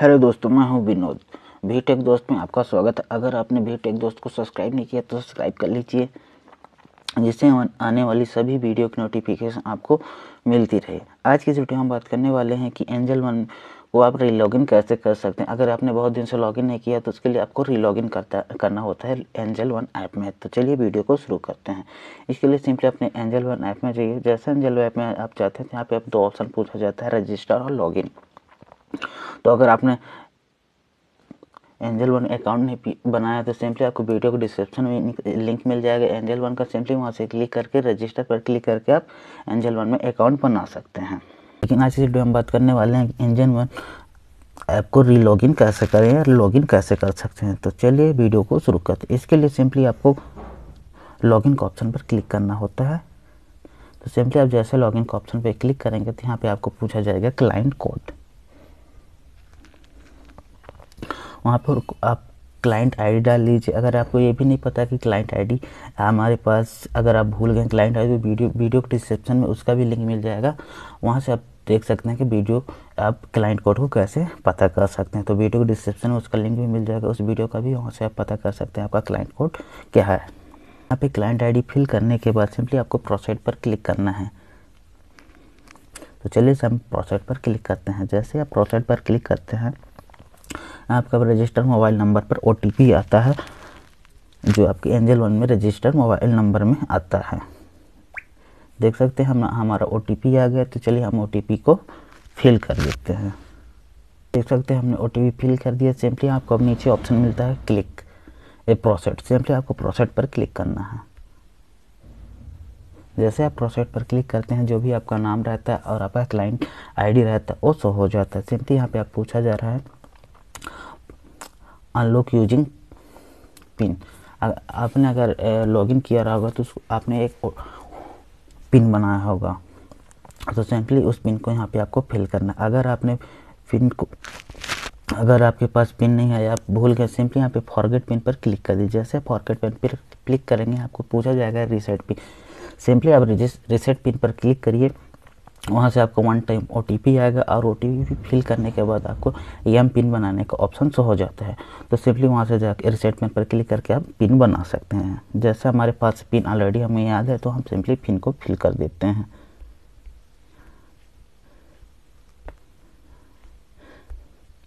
hello दोस्तों मैं हूं विनोद भी टेक दोस्त में आपका स्वागत है अगर आपने भी टेक दोस्त को सब्सक्राइब नहीं किया तो सब्सक्राइब कर लीजिए जिससे आने वाली सभी वीडियो की नोटिफिकेशन आपको मिलती रहे आज की वीडियो हम बात करने वाले हैं कि एंजल वन को आप रीलॉगिन कैसे कर सकते हैं अगर आपने बहुत दिन से लॉगिन नहीं किया तो उसके लिए आपको रीलॉगिन करता करना होता है एंजल वन ऐप में तो चलिए वीडियो को शुरू करते हैं इसके लिए सिंपली अपने एंजल वन ऐप में जाइए जैसे एंजल ऐप में आप जाते हैं यहाँ पे आप दो ऑप्शन पूछा जाता है रजिस्टर और लॉगिन तो अगर आपने एंजल वन अकाउंट नहीं बनाया तो सिंपली आपको वीडियो को डिस्क्रिप्शन में लिंक मिल जाएगा एंजल वन का सिंपली वहाँ से क्लिक करके रजिस्टर पर क्लिक करके आप एंजल वन में अकाउंट बना सकते हैं लेकिन आज इस वीडियो में बात करने वाले हैं एंजल वन ऐप को इन कैसे करें या लॉगिन कैसे कर सकते हैं तो चलिए वीडियो को शुरू करते हैं इसके लिए सिंपली आपको लॉगिन का ऑप्शन पर क्लिक करना होता है तो सिंपली आप जैसे लॉगिन का ऑप्शन पर क्लिक करेंगे तो यहाँ पर आपको पूछा जाएगा क्लाइंट कोड वहाँ पर आप क्लाइंट आईडी डाल लीजिए अगर आपको ये भी नहीं पता कि क्लाइंट आईडी हमारे पास अगर आप भूल गए क्लाइंट आईडी डी वीडियो वीडियो के डिस्क्रिप्शन में उसका भी लिंक मिल जाएगा वहाँ से आप देख सकते हैं कि वीडियो आप क्लाइंट कोड को कैसे पता कर सकते हैं तो वीडियो के डिस्क्रिप्शन में उसका लिंक भी मिल जाएगा उस वीडियो का भी वहाँ से आप पता कर सकते हैं आपका क्लाइंट कोड क्या है यहाँ पे क्लाइंट आईडी फिल करने के बाद सिंपली आपको प्रोसाइट पर क्लिक करना है तो चलिए हम प्रोसाइड पर क्लिक करते हैं जैसे आप प्रोसाइट पर क्लिक करते हैं आपका रजिस्टर मोबाइल नंबर पर ओ आता है जो आपके एंजल वन में रजिस्टर मोबाइल नंबर में आता है देख सकते हैं हम हमारा ओ आ गया तो चलिए हम ओ को फिल कर देते हैं देख सकते हैं हमने ओ फिल कर दिया सिंपली आपको अब नीचे ऑप्शन मिलता है क्लिक ए प्रोसेट सिंपली आपको प्रोसेट पर क्लिक करना है जैसे आप प्रोसेट पर क्लिक करते हैं जो भी आपका नाम रहता है और आपका क्लाइंट आईडी रहता है वो शो हो जाता है सिंपली यहाँ पे आप पूछा जा रहा है अनलॉक यूजिंग पिन आपने अगर लॉगिन किया रहा होगा तो आपने एक पिन बनाया होगा तो सिंपली उस पिन को यहाँ पे आपको फिल करना अगर आपने पिन को अगर आपके पास पिन नहीं है आप भूल गए सिंपली यहाँ पे फॉरगेट पिन पर क्लिक कर दीजिए जैसे फॉरगेट पिन पर क्लिक करेंगे आपको पूछा जाएगा रिसेट पिन सिंपली आप रिसेट पिन पर क्लिक करिए वहाँ से आपको वन टाइम ओ आएगा और ओ फिल करने के बाद आपको एम पिन बनाने का ऑप्शन शो हो जाता है तो सिंपली वहाँ से जाकर रिसेट में पर क्लिक करके आप पिन बना सकते हैं जैसे हमारे पास पिन ऑलरेडी हमें याद है तो हम सिंपली पिन को फिल कर देते हैं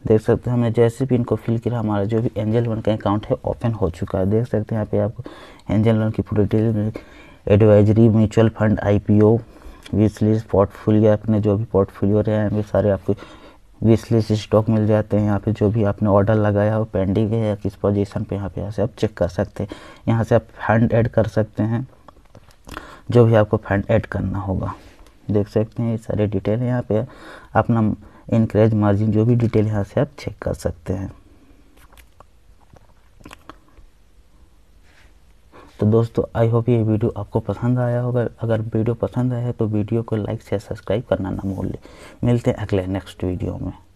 देख सकते हैं हमने जैसे पिन को फिल किया हमारा जो भी एंजल वन का अकाउंट है ओपन हो चुका है देख सकते हैं यहाँ पे आपको एंजल वन की पूरी detail advisory mutual fund I wish list portfolio अपने जो भी पोर्टफोलियो रहे हैं वे सारे आपको विश लिस्ट स्टॉक मिल जाते हैं यहाँ पे जो भी आपने ऑर्डर लगाया हो पेंडिंग है या किस पोजीशन पे यहाँ पे यहाँ से आप चेक कर सकते हैं यहाँ से आप फंड ऐड कर सकते हैं जो भी आपको फंड ऐड करना होगा देख सकते हैं ये सारे डिटेल यहाँ पे अपना इनक्रेज मार्जिन जो भी डिटेल यहाँ से आप चेक कर सकते हैं तो दोस्तों आई होप ये वीडियो आपको पसंद आया होगा अगर वीडियो पसंद आया तो वीडियो को लाइक से सब्सक्राइब करना ना भूल मिलते हैं अगले नेक्स्ट वीडियो में